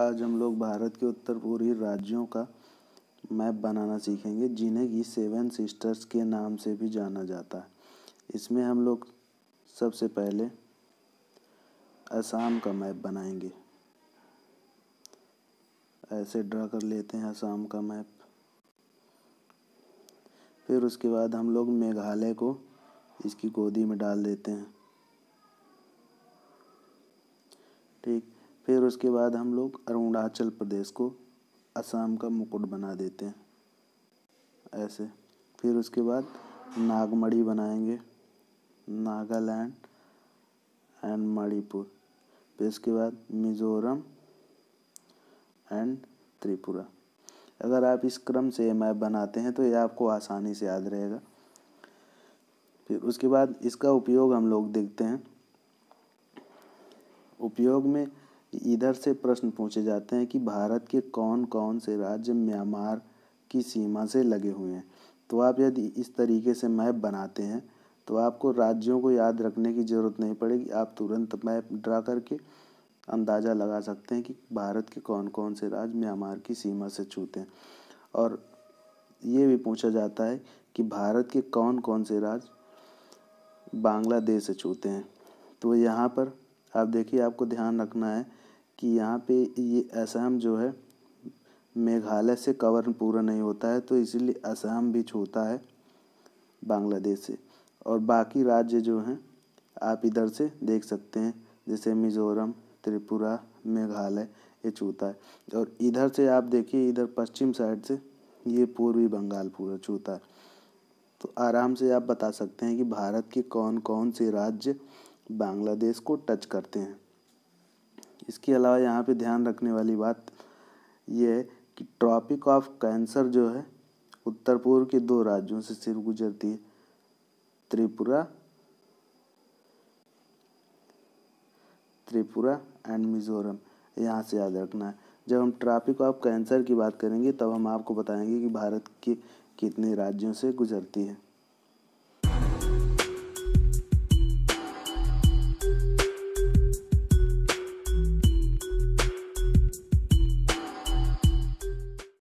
आज हम लोग भारत के उत्तर पूर्वी राज्यों का मैप बनाना सीखेंगे जिन्हें कि सेवन सिस्टर्स के नाम से भी जाना जाता है इसमें हम लोग सबसे पहले असम का मैप बनाएंगे ऐसे ड्रा कर लेते हैं असम का मैप फिर उसके बाद हम लोग मेघालय को इसकी गोदी में डाल देते हैं ठीक फिर उसके बाद हम लोग अरुणाचल प्रदेश को असम का मुकुट बना देते हैं ऐसे फिर उसके बाद नागमढ़ी बनाएंगे नागालैंड एंड मणिपुर फिर इसके बाद मिजोरम एंड त्रिपुरा अगर आप इस क्रम से मैप बनाते हैं तो ये आपको आसानी से याद रहेगा फिर उसके बाद इसका उपयोग हम लोग देखते हैं उपयोग में इधर से प्रश्न पूछे जाते हैं कि भारत के कौन कौन से राज्य म्यांमार की सीमा से लगे हुए हैं तो आप यदि इस तरीके से मैप बनाते हैं तो आपको राज्यों को याद रखने की ज़रूरत नहीं पड़ेगी आप तुरंत मैप ड्रा करके अंदाज़ा लगा सकते हैं कि भारत के कौन कौन से राज्य म्यांमार की सीमा से छूते हैं और ये भी पूछा जाता है कि भारत के कौन कौन से राज्य बांग्लादेश से छूते हैं तो यहाँ पर आप देखिए आपको ध्यान रखना है कि यहाँ पे ये असम जो है मेघालय से कवर पूरा नहीं होता है तो इसीलिए असम भी छूता है बांग्लादेश से और बाकी राज्य जो हैं आप इधर से देख सकते हैं जैसे मिज़ोरम त्रिपुरा मेघालय ये छूता है और इधर से आप देखिए इधर पश्चिम साइड से ये पूर्वी बंगाल पूरा छूता है तो आराम से आप बता सकते हैं कि भारत के कौन कौन से राज्य बांग्लादेश को टच करते हैं इसके अलावा यहाँ पे ध्यान रखने वाली बात यह है कि ट्रॉपिक ऑफ कैंसर जो है उत्तर पूर्व के दो राज्यों से सिर्फ गुजरती है त्रिपुरा त्रिपुरा एंड मिजोरम यहाँ से याद रखना है जब हम ट्रॉपिक ऑफ कैंसर की बात करेंगे तब हम आपको बताएंगे कि भारत के कितने राज्यों से गुजरती है